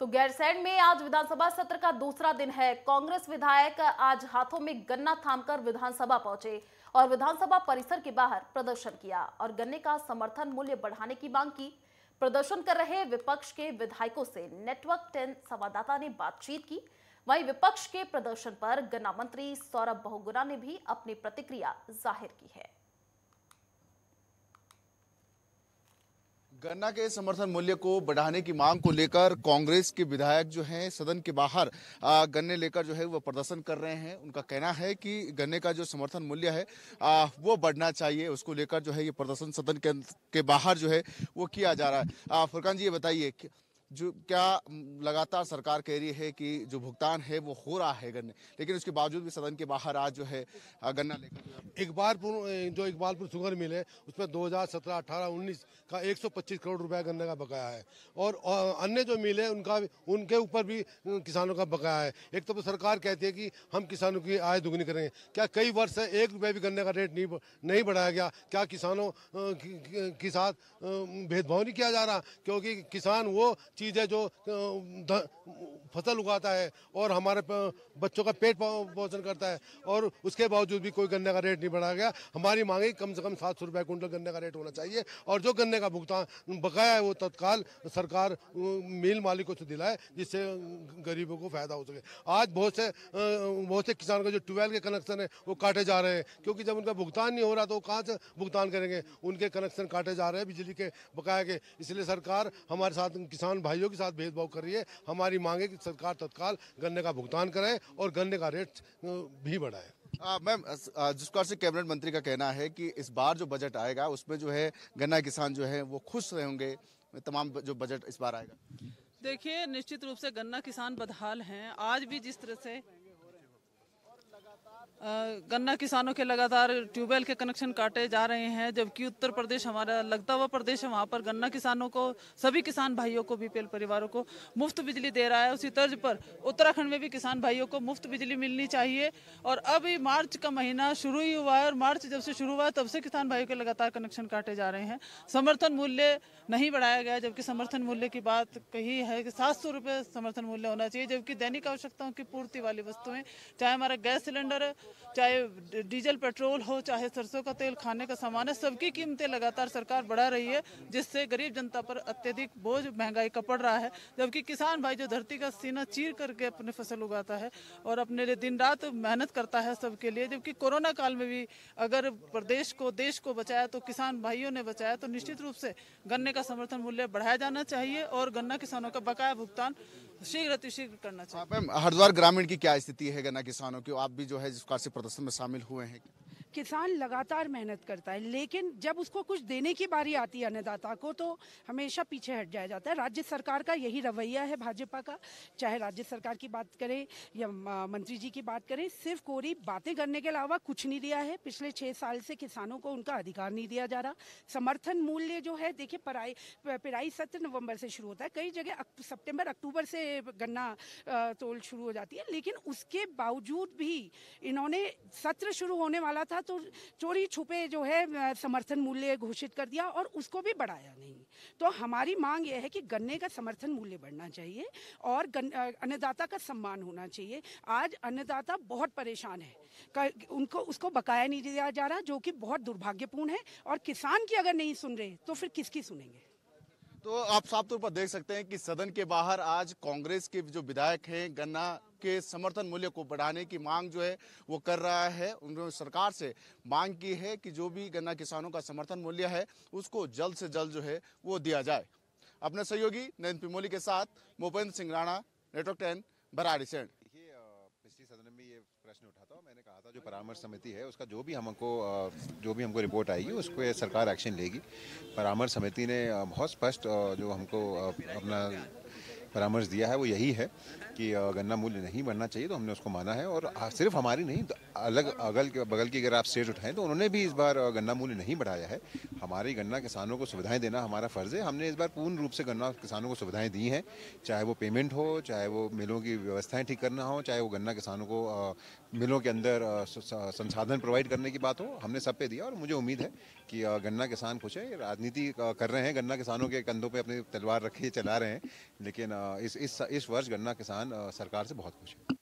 तो गैरसैंड में आज विधानसभा सत्र का दूसरा दिन है कांग्रेस विधायक आज हाथों में गन्ना थामकर विधानसभा पहुंचे और विधानसभा परिसर के बाहर प्रदर्शन किया और गन्ने का समर्थन मूल्य बढ़ाने की मांग की प्रदर्शन कर रहे विपक्ष के विधायकों से नेटवर्क टेन संवाददाता ने बातचीत की वहीं विपक्ष के प्रदर्शन पर गन्ना मंत्री सौरभ बहुगुना ने भी अपनी प्रतिक्रिया जाहिर की है गन्ना के समर्थन मूल्य को बढ़ाने की मांग को लेकर कांग्रेस के विधायक जो हैं सदन के बाहर गन्ने लेकर जो है वो प्रदर्शन कर रहे हैं उनका कहना है कि गन्ने का जो समर्थन मूल्य है वो बढ़ना चाहिए उसको लेकर जो है ये प्रदर्शन सदन के बाहर जो है वो किया जा रहा है फुरकान जी ये बताइए जो क्या लगातार सरकार कह रही है कि जो भुगतान है वो हो रहा है गन्ने लेकिन उसके बावजूद भी सदन के बाहर आज जो है गन्ना लेकर इकबालपुर जो इकबालपुर शुगर मिल है उसमें 2017, 18, 19 का 125 करोड़ रुपया गन्ने का बकाया है और अन्य जो मिल है उनका उनके ऊपर भी किसानों का बकाया है एक तो सरकार कहती है कि हम किसानों की आय दुगनी करेंगे क्या कई वर्ष है एक रुपये भी गन्ने का रेट नहीं नहीं बढ़ाया गया क्या किसानों के साथ भेदभाव नहीं किया जा रहा क्योंकि किसान वो चीज़ है जो फसल उगाता है और हमारे बच्चों का पेट पोषण करता है और उसके बावजूद भी कोई गन्ने का रेट नहीं बढ़ाया गया हमारी मांगे कम से कम सात सौ रुपये कुंटल गन्ने का रेट होना चाहिए और जो गन्ने का भुगतान बकाया है वो तत्काल सरकार मिल मालिकों से दिलाए जिससे गरीबों को फायदा हो सके आज बहुत से बहुत से किसान का जो ट्यूबवेल के कनेक्शन है वो काटे जा रहे हैं क्योंकि जब उनका भुगतान नहीं हो रहा तो वो कहाँ से भुगतान करेंगे उनके कनेक्शन काटे जा रहे हैं बिजली के बकाया के इसलिए सरकार हमारे साथ किसान भाइयों के साथ भेदभाव कर रही है हमारी मांगे कि सरकार तत्काल गन्ने का भुगतान कराए और गन्ने का रेट भी बढ़ाए मैम जिस प्रकार से कैबिनेट मंत्री का कहना है कि इस बार जो बजट आएगा उसमें जो है गन्ना किसान जो है वो खुश रहेंगे तमाम जो बजट इस बार आएगा देखिए निश्चित रूप से गन्ना किसान बदहाल हैं आज भी जिस तरह से गन्ना किसानों के लगातार ट्यूबवेल के कनेक्शन काटे जा रहे हैं जबकि उत्तर प्रदेश हमारा लगता हुआ प्रदेश है वहाँ पर गन्ना किसानों को सभी किसान भाइयों को बीपीएल परिवारों को मुफ्त बिजली दे रहा है उसी तर्ज पर उत्तराखंड में भी किसान भाइयों को मुफ्त बिजली मिलनी चाहिए और अभी मार्च का महीना शुरू ही हुआ है और मार्च जब से शुरू हुआ तब से किसान भाइयों के लगातार कनेक्शन काटे जा रहे हैं समर्थन मूल्य नहीं बढ़ाया गया जबकि समर्थन मूल्य की बात कही है कि सात समर्थन मूल्य होना चाहिए जबकि दैनिक आवश्यकताओं की पूर्ति वाली वस्तुएं चाहे हमारा गैस सिलेंडर है चाहे डीजल पेट्रोल हो चाहे सरसों का तेल खाने का सामान है सबकी कीमतें लगातार सरकार बढ़ा रही है जिससे गरीब जनता पर अत्यधिक बोझ महंगाई का पड़ रहा है जबकि किसान भाई जो धरती का सीना चीर करके अपने फसल उगाता है और अपने लिए दिन रात मेहनत करता है सबके लिए जबकि कोरोना काल में भी अगर प्रदेश को देश को बचाया तो किसान भाइयों ने बचाया तो निश्चित रूप से गन्ने का समर्थन मूल्य बढ़ाया जाना चाहिए और गन्ना किसानों का बकाया भुगतान शीघ्र अतिशीघ्र करना चाहिए हरिद्वार ग्रामीण की क्या स्थिति है गन्ना किसानों की आप भी जो है जिस प्रकार से प्रदर्शन में शामिल हुए हैं किसान लगातार मेहनत करता है लेकिन जब उसको कुछ देने की बारी आती है अन्नदाता को तो हमेशा पीछे हट जाया जाता है राज्य सरकार का यही रवैया है भाजपा का चाहे राज्य सरकार की बात करें या मंत्री जी की बात करें सिर्फ कोरी बातें करने के अलावा कुछ नहीं दिया है पिछले छः साल से किसानों को उनका अधिकार नहीं दिया जा रहा समर्थन मूल्य जो है देखिए पराई पिराई सत्र नवम्बर से शुरू होता है कई जगह सेप्टेम्बर अक्टूबर से गन्ना तोल शुरू हो जाती है लेकिन उसके बावजूद भी इन्होंने सत्र शुरू होने वाला था तो चोरी छुपे जो है समर्थन मूल्य घोषित कर दिया और उसको भी बढ़ाया नहीं तो हमारी मांग यह है कि गन्ने का समर्थन मूल्य बढ़ना चाहिए और अन्नदाता का सम्मान होना चाहिए आज अन्नदाता बहुत परेशान है उनको उसको बकाया नहीं दिया जा रहा जो कि बहुत दुर्भाग्यपूर्ण है और किसान की अगर नहीं सुन रहे तो फिर किसकी सुनेंगे तो आप साफ तौर पर देख सकते हैं कि सदन के बाहर आज कांग्रेस के जो विधायक हैं गन्ना के समर्थन मूल्य को बढ़ाने की मांग जो है वो कर रहा है उन्होंने सरकार से मांग की है कि जो भी गन्ना किसानों का समर्थन मूल्य है उसको जल्द से जल्द जो है वो दिया जाए अपने सहयोगी नरेंद्र पिमोली के साथ भूपेंद्र सिंह राणा नेटवर्क टेन बरारी सेठ प्रश्न उठाता हूँ मैंने कहा था जो परामर्श समिति है उसका जो भी हमको जो भी हमको रिपोर्ट आएगी उस पर सरकार एक्शन लेगी परामर्श समिति ने बहुत स्पष्ट जो हमको अपना परामर्श दिया है वो यही है कि गन्ना मूल्य नहीं बढ़ना चाहिए तो हमने उसको माना है और सिर्फ हमारी नहीं तो अलग अगल के बगल की अगर आप स्टेट उठाएं तो उन्होंने भी इस बार गन्ना मूल्य नहीं बढ़ाया है हमारे गन्ना किसानों को सुविधाएं देना हमारा फ़र्ज़ है हमने इस बार पूर्ण रूप से गन्ना किसानों को सुविधाएं दी हैं चाहे वो पेमेंट हो चाहे वो मिलों की व्यवस्थाएँ ठीक करना हो चाहे वो गन्ना किसानों को मिलों के अंदर संसाधन प्रोवाइड करने की बात हो हमने सब पे दिया और मुझे उम्मीद है कि गन्ना किसान खुश है राजनीति कर रहे हैं गन्ना किसानों के कंधों पर अपनी तलवार रखे चला रहे हैं लेकिन इस इस वर्ष गन्ना किसान किसान सरकार से बहुत खुश है